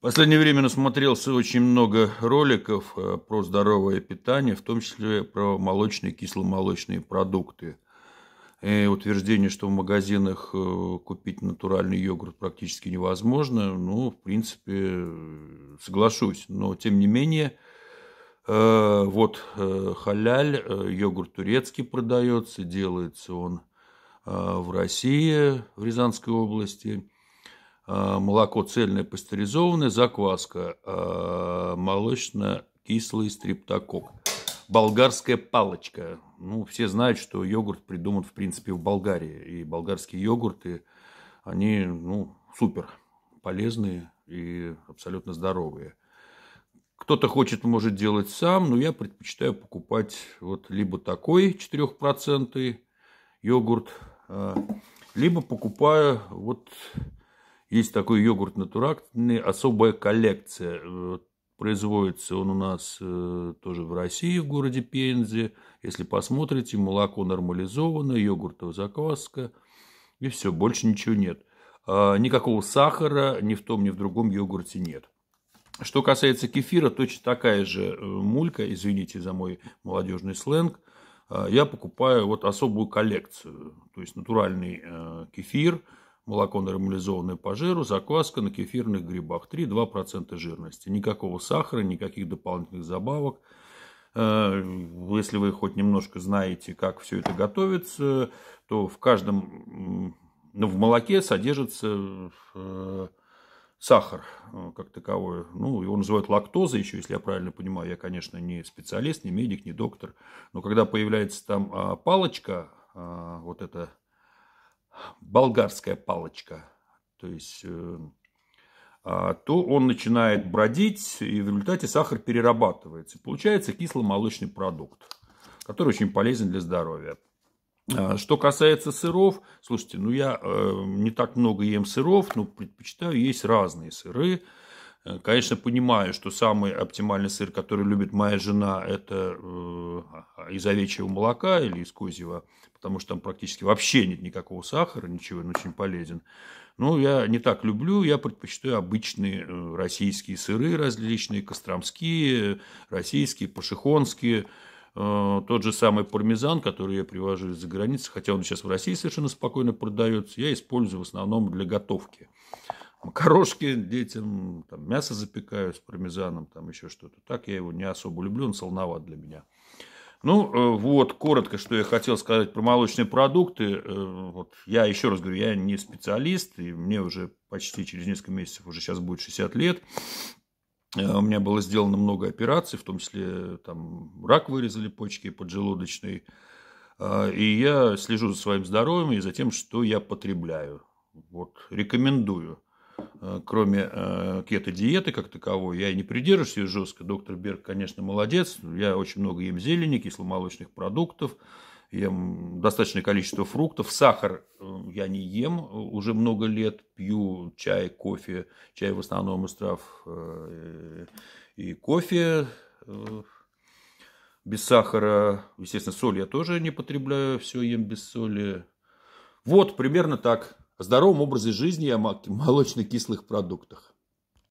последнее время насмотрелся очень много роликов э, про здоровое питание, в том числе про молочные и кисломолочные продукты. И утверждение, что в магазинах э, купить натуральный йогурт практически невозможно, ну, в принципе, соглашусь. Но, тем не менее, э, вот халяль, йогурт турецкий продается, делается он в России, в Рязанской области – Э, молоко цельное пастеризованное, закваска, э, молочно-кислый стриптокок. Болгарская палочка. Ну, все знают, что йогурт придуман, в принципе, в Болгарии. И болгарские йогурты, они, ну, супер полезные и абсолютно здоровые. Кто-то хочет, может делать сам, но я предпочитаю покупать вот либо такой 4% йогурт, э, либо покупаю вот есть такой йогурт натуральный, особая коллекция. Э, производится он у нас э, тоже в России, в городе Пензе. Если посмотрите, молоко нормализовано, йогуртовая закваска. И все, больше ничего нет. А, никакого сахара ни в том, ни в другом йогурте нет. Что касается кефира, точно такая же э, мулька, извините за мой молодежный сленг, а, я покупаю вот особую коллекцию, то есть натуральный кефир, Молоко нормализованное по жиру, закваска на кефирных грибах 3-2% жирности. Никакого сахара, никаких дополнительных забавок. Э, если вы хоть немножко знаете, как все это готовится, то в каждом, ну, в молоке содержится э, сахар э, как таковой. Ну, его называют лактоза еще, если я правильно понимаю. Я, конечно, не специалист, не медик, не доктор. Но когда появляется там а, палочка, а, вот эта болгарская палочка, то есть, э, а, то он начинает бродить, и в результате сахар перерабатывается. Получается кисломолочный продукт, который очень полезен для здоровья. А, что касается сыров, слушайте, ну я э, не так много ем сыров, но предпочитаю есть разные сыры. Э, конечно, понимаю, что самый оптимальный сыр, который любит моя жена, это из овечьего молока или из козьего, потому что там практически вообще нет никакого сахара, ничего, он очень полезен. Ну, я не так люблю, я предпочитаю обычные э, российские сыры различные, костромские, российские, пашихонские, э, тот же самый пармезан, который я привожу из-за границы, хотя он сейчас в России совершенно спокойно продается, я использую в основном для готовки. Макарошки детям, там, мясо запекаю с пармезаном, там еще что-то. Так я его не особо люблю, он солоноват для меня. Ну, э, вот, коротко, что я хотел сказать про молочные продукты. Э, вот, я еще раз говорю, я не специалист, и мне уже почти через несколько месяцев, уже сейчас будет 60 лет. Э, у меня было сделано много операций, в том числе там рак вырезали почки поджелудочной, И я слежу за своим здоровьем и за тем, что я потребляю. Вот, рекомендую. Э, кроме э, кето-диеты как таковой, я и не придерживаюсь ее жестко. Доктор Берг, конечно, молодец. Я очень много ем зелени, кисломолочных продуктов, ем достаточное количество фруктов. Сахар э, я не ем уже много лет. Пью чай, кофе. Чай в основном из трав и кофе без сахара. Естественно, соль я тоже не потребляю. Все ем без соли. Вот, примерно так о здоровом образе жизни и о молочно-кислых продуктах.